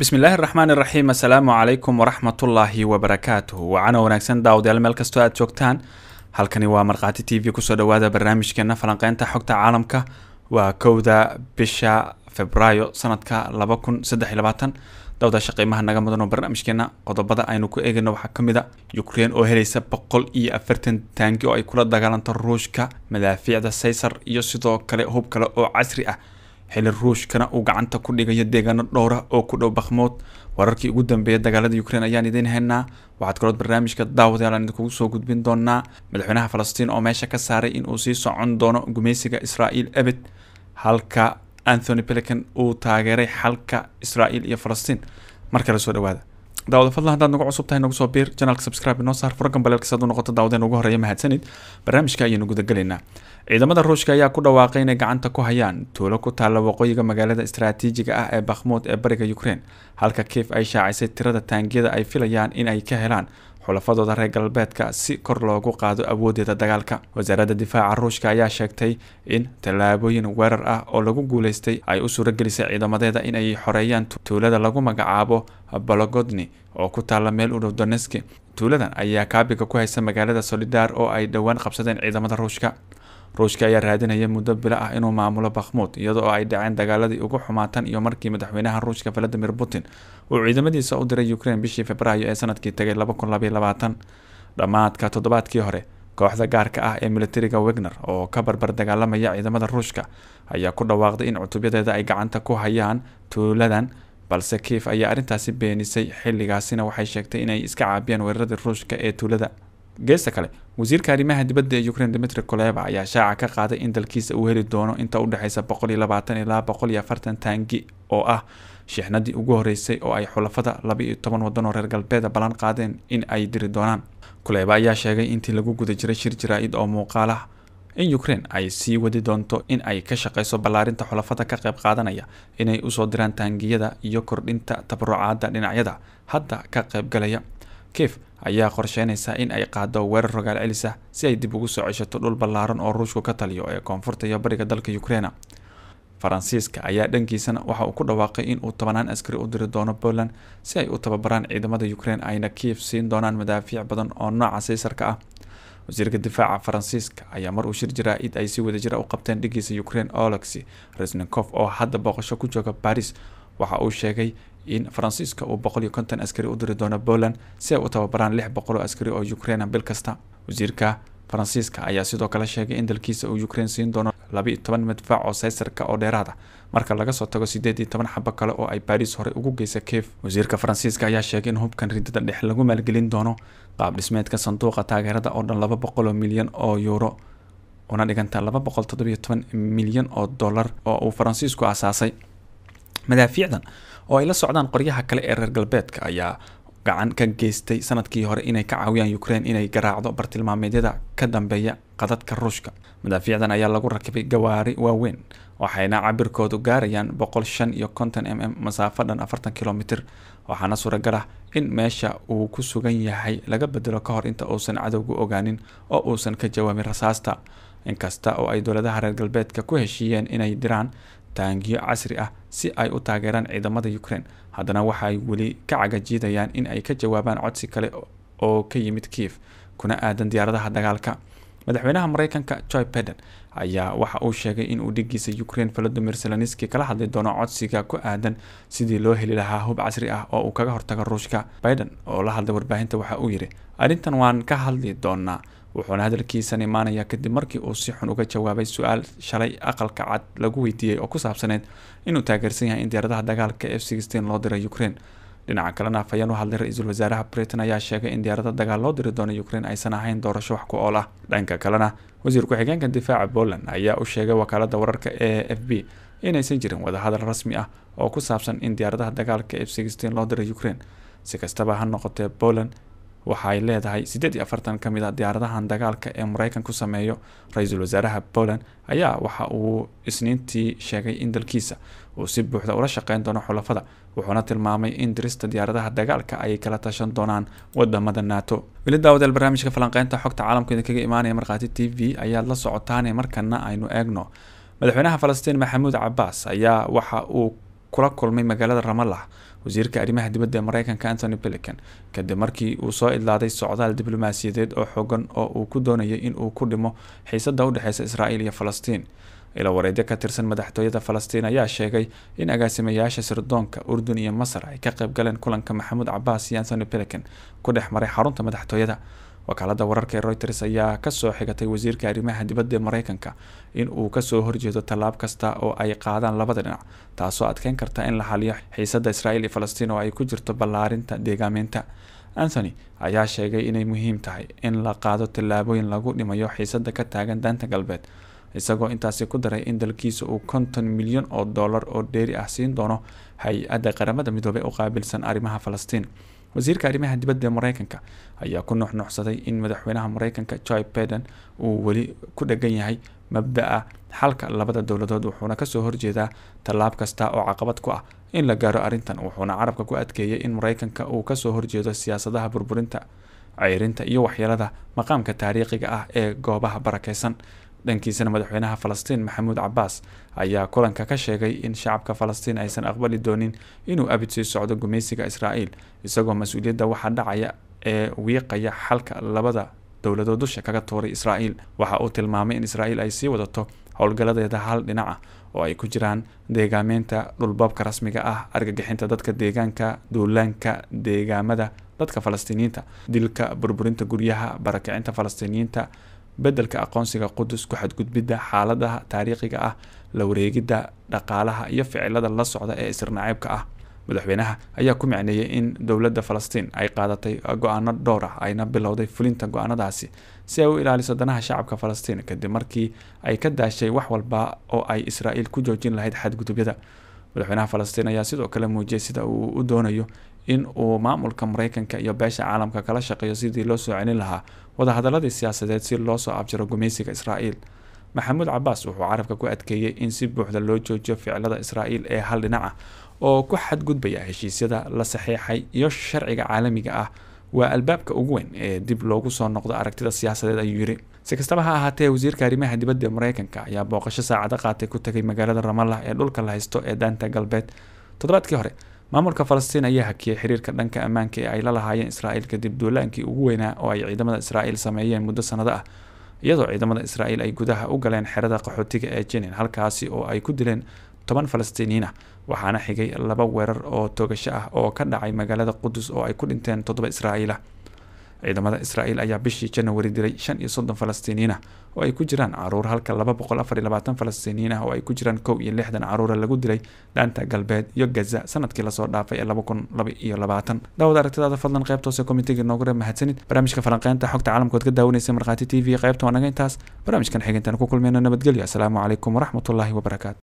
bismillaahi raxmaan iraxiim assalaamu calaykum waraxmatullaahi wabarakaatuh wacana wanaagsan daawadayaal meel kastoo aad joogtaan halkani waa markhaati t v kusoo dhowaada barnaamijkeena falanqeynta xogta caalamka waa kowda bisha februaayo sanadka laba kun saddex iy labaatan dawdaasha qiimaha naga mudano barnaamijkeena qodobada aynu ku eegayno waxaa kamid a ukrein oo helaysa boqol iyo afartan taangi oo ay kula dagaalanta ruushka madaafiicda caysar iyo sidoo kale hub kale oo casri ah xili ruushkana uu gacanta ku dhigayo deegaano dhowra oo ku dhow bakhmood wararkii ugu dambeeya dagaalada ukraine ayaan idiin haynaa waxaad kalood barnaamijka daawadayaalaan idinkugu soo gudbin doonaa madaxweynaha falastiin oo meesha ka saaray inuu sii socon doono gumaysiga israa'iil ebed halka anthony pelican uu taageeray xalka israa'iil iyo falastiin mar kale soo dhawaada daawada fadlan haddaad nagu cusub tahay nagu soo biir janalka subscribe inoo saar fura gambaleelka si hadduu noqoto daawadeen ugu horeeya mahadsanid barnaamijka ayaanu guda ciidamada ruushka ayaa ku dhawaaqay inay gacanta ku hayaan tuulo ku taalla waqooyiga magaalada istaraatiijiga ah ee bakhmuud ee bariga ukrein halka kiif ay shaacisay tirada taangiyada ay filayaan in ay ka helaan xulafadooda reer galbeedka si kor loogu qaado awoodeeda dagaalka wasaaradda difaaca ruushka ayaa sheegtay in tallaabooyin weerar ah oo lagu guuleystay ay u suuragelisay ciidamadeeda inay xoreeyaan tuulada lagu magacaabo bologodni oo ku taalla meel u dhow doneski tuuladan ayaa kaabiga ku haysa magaalada solidar oo ay dhowaan qabsadeen ciidamada ruushka ruushka ayaa raadinaya muddo bilo ah inuu maamulo bakhmuud iyada ay dhaceen dagaaladii ugu xumaatan iyo markii madaxweynaha ruushka valadimir putin uu ciidamadiisa u diray ukraine bishii februaayo ee sanadkii tagay dhammaadka toddobaadkii hore kooxda gaarka ah ee militariga wegner oo ka barbar dagaalamaya ciidamada ruushka ayaa ku dhawaaqday in cutubyadeeda ay gacanta ku hayaan tuuladan balse kiif ayaa arrintaasi beenisay xilligaasina waxay sheegtay inay iska caabiyaan weeraradii ruushka ee tuulada geesta kale wasiirka arrimaha dibadda ee ukraine dimitri koleva ayaa shaaca ka qaaday in dalkiisa uu heli doono inta udhexeysa boqol iyo labaatan ilaa boqol iyo afartan taangi oo ah shiixnadii ugu horeysay oo ay xulafada laba iyo toban wadan oo reer galbeeda ballan qaadeen in ay diri doonaan koleva ayaa sheegay intii lagu guda jiray shir jaraa-id oo muuqaal ah in ukraine ay sii wadi doonto in ay ka shaqeyso ballaarinta xulafada ka qayb qaadanaya inay usoo diraan taangiyada iyo kordhinta tabarucaadda dhinacyada hadda ka qaybgalaya kiev ayaa qorsheynaysa in ay qaado weerar rogaal celis ah si ay dib ugu soo ceshato dhul ballaaran oo ruushku ka taliyo ee koonfurta iyo bariga dalka ukraina faransiiska ayaa dhankiisana waxa uu ku dhawaaqay in uu tobanaan askari u diri doono boland si ay u tababaraan ciidamada ukrein ayna kiyev siin doonaan madaafiic badan oo nooca siisarka ah wasiirka difaaca faransiiska ayaa mar uu shir jiraa id ay si wadajira ah u qabteen dhigiisa ukrein olex resnikof oo hadda booqasho ku jooga baris waxa uu sheegay in faransiiska uu boqol iyo konton askari u diri doono poland si ay u tababaraan lix boqol oo askari oo ukraina bil kasta wasiirka faransiiska ayaa sidoo kale sheegay in dalkiisa uu ukrain siin doono labayo toban madfaac oo saysarka oo dheeraada ah, marka laga soo tago siddeed iyo toban xabo kale oo ay baris horey ugu geysa kiev wasiirka faransiiska ayaa sheegay in hubkan ridada dhex lagu maalgelin doono qaab dhismeedka sanduuqa taageerada oo dhan laba boqol oo milyan oo yuuro una dhiganta laba boqol toddobiyo toban milyan oo dollar oo uu faransiisku aasaasay madaafiicdan oo ay la socdaan qoryaha kale ee reer galbeedka ayaa gacan ka geystay sanadkii hore inay ka caawiyaan ukraine inay garaacdo bartilmaameedyada ka dambeeya qadadka ruushka madaafiicdan ayaa lagu rakibay gawaari waaweyn waxayna cabirkoodu gaarayaan boqol shan iyo konton m m masaafo dhan afartan kilomitr waxaana suuragal ah in meesha uu ku sugan yahay laga bedelo ka hor inta uusan cadowgu ogaanin oo uusan ka jawaabin rasaasta inkasta oo ay dowladaha reer galbeedka ku heshiiyeen inay diraan taangiyo casri ah si ay u taageeraan ciidamada ukraine haddana waxay weli ka cagajiidayaan in ay ka jawaabaan codsi kale oo ka yimid kiyev kuna aadan diyaaradaha dagaalka madaxweynaha maraykanka joy biden ayaa waxa uu sheegay inuu dhigiisa ukraine volodimir zelenski kala hadli doono codsiga ku aadan sidii loo heli lahaa hub casri ah oo uu kaga hortago ruushka biden oo la hadlay warbaahinta waxa uu yidhi arrintan waan ka hadli doonaa wuxuuna hadalkiisan imaanayaa kadib markii uu si xun uga jawaabay su-aal shalay aqalka cad lagu weydiiyey oo ku saabsaneyd inuu taageersan yahay in diyaaradaha dagaalka f loo diray ukraine dhinaca kalena af u hadlay ra-iisul wasaaraha britain ayaa sheegay in diyaarada dagaal loo diri doono ukraine aysan ahayn doorasho wax ku ool ah dhanka kalena wasiir ku-xigeenka difaaca boland ayaa u sheegay wakaaladda wararka e f b inaysan jirin wadahadal rasmi ah oo ku saabsan in diyaaradaha dagaalka f loo diray ukrain si kastaba ha noqotee boland waxaay leedahay siddeed iyo afartan ka mid a ah diyaaradahan dagaalka ee mareykan ku sameeyo ra-iisul wasaaraha boland ayaa waxa uu isniintii sheegay in dalkiisa uu si buuxda ula shaqeyn doono xulafada wuxuuna tilmaamay in dirista diyaaradaha dagaalka ay kala tashan doonaan wadamada nato weli daawadeel barnaamijka falanqeynta xogta caalamku idinkaga imaanaya markhaati t v ayaad la socotaani markana aynu eegno madaxweynaha falastiin maxamuud cabaas ayaa waxa uu kula kulmay magaalada ramalah wasiirka arrimaha dibadda ee mareykanka antony belican kadib markii uu soo idlaaday socdaal diblomaasiyadeed oo xogan oo uu ku doonayay in uu ku dhimo xiisada u dhexeysa israa'iil iyo falastiin ila wareedyo ka tirsan madaxtooyada falastiin ayaa sheegay in agaasimayaasha sirdoonka urdun iyo masar ay ka qayb galeen kulanka maxamuud cabaas iyo antony belican ku dhex maray xarunta madaxtooyada wakaalada wararka ee reuters ayaa kasoo xigatay wasiirka arrimaha dibadda ee mareykanka in uu kasoo horjeedo tallaab kasta oo ay qaadaan labada dhinac taasoo adkeyn karta in la xaliyo xiisada israel iyo falastiin oo ay ku jirto ballaarinta deegaameynta anthony ayaa sheegay inay muhiim tahay in la qaado tallaabooyin lagu dhimayo xiisada ka taagan daanta galbeed isagoo intaasi ku daray in dalkiisa uu konton milyan oo dollar oo dheeri ah siin doono hay-adda qaramada midoobay u qaabilsan arrimaha falastiin wasiirka arrimaha dibadda ee maraykanka ayaa ku nuxnuxsaday in madaxweynaha maraykanka joy baden uu weli ku dhegan yahay mabda-a xalka labada dowladood wuxuuna kasoo horjeedaa tallaab kasta oo caqabad ku ah in la gaaro arrintan wuxuuna carabka ku adkeeyay in maraykanka uu kasoo horjeedo siyaasadaha burburinta ceyrinta iyo waxyeelada maqaamka taariikhiga ah ee goobaha barakeysan dhankiisana madaxweynaha falastiin maxamuud cabaas ayaa kulanka ka sheegay in shacabka falastiin aysan aqbali doonin inuu abid sii socdo gumaysiga israa'iil isagoo mas-uuliyadda waxa dhacaya ee wiiqaya xalka labada dowladoo dusha kaga tuuray israa'iil waxa uu tilmaamay in israa'iil ay sii wadato howlgaladeeda hal dhinaca oo ay ku jiraan deegaameynta dhulboobka rasmiga ah argagixinta dadka deegaanka duulaanka deegaamada dadka falastiiniyiinta dilka burburinta guryaha barakicinta falastiiniyiinta beddelka aqoonsiga qudus ku xadgudbidda xaaladaha taariikhiga ah la wareegidda dhaqaalaha iyo ficilada la socda ee isirnaciibka ah madaxweynaha ayaa ku micneeyey in dowladda falastiin ay qaadatay go-aano dhowr ah ayna bilowday fulinta go-aanadaasi si ay u ilaaliso danaha shacabka falastiin kadib markii ay ka daashay wax walba oo ay israa'iil ku joojin lahayd xadgudubyada madaxweynaha falastiin ayaa sidoo kale muujiyay sida uu u doonayo in uu maamulka maraykanka iyo beesha caalamka kala shaqeeyo sidii loo soo celin lahaa wadahadaladii siyaasadeed si loo soo abjiro gumaysiga israa'iil maxamuud cabaas wuxuu carabka ku adkeeyey in si buuxda loo joojiyo ficilada israa'iil ee hal dhinac ah oo ku xadgudbaya heshiisyada la saxeexay iyo sharciga caalamiga ah waa albaabka ugu weyn ee dib loogu soo noqdo aragtida siyaasadeed ayuu yiri si kastaba ha ahaatee wasiirka arrimaha dibadda maraykanka ayaa booqasho saacado qaatay ku tagay magaalada ramallah ee dhulka la haysto ee daanta galbeed toddobaadkii hore maamulka falastiin ayaa hakiyay xiriirka dhanka ammaanka ee ay la lahaayeen israa'iil kadib duulaankii ugu weynaa oo ay ciidamada israa'iil sameeyeen muddo sanado ah iyadoo ciidamada israa'iil ay gudaha u galeen xerada qaxootiga ee jinin halkaasi oo ay ku dileen toban falastiiniyiin ah waxaana xigay laba weerar oo toogasho ah oo ka dhacay magaalada qudus oo ay ku dhinteen toddoba israa'iil ah ciidamada israa'iil ayaa bishii janawari dilay shan iyo soddon falastiiniin ah oo ay ku jiraan caruur halka laba boqol afar iyo labaatan falastiiniyiin ah oo ay ku jiraan kow iyo lixdan caruura lagu dilay dhaanta galbeed iyo gaza sanadkii lasoo dhaafay ee laba kun laba iyo labaatan daawad aragtidaada fadlan qaybtoose komitiga inoogu mahadsanid barnaamijka falanqeynta xogta caalamkood ka daawanaysa markhaati t v qaybta wanaga intaas barnaamijkan xiga ku kulmayna nabadgelyo asalaamu calaykum waraxmatullaahi wabarakaatu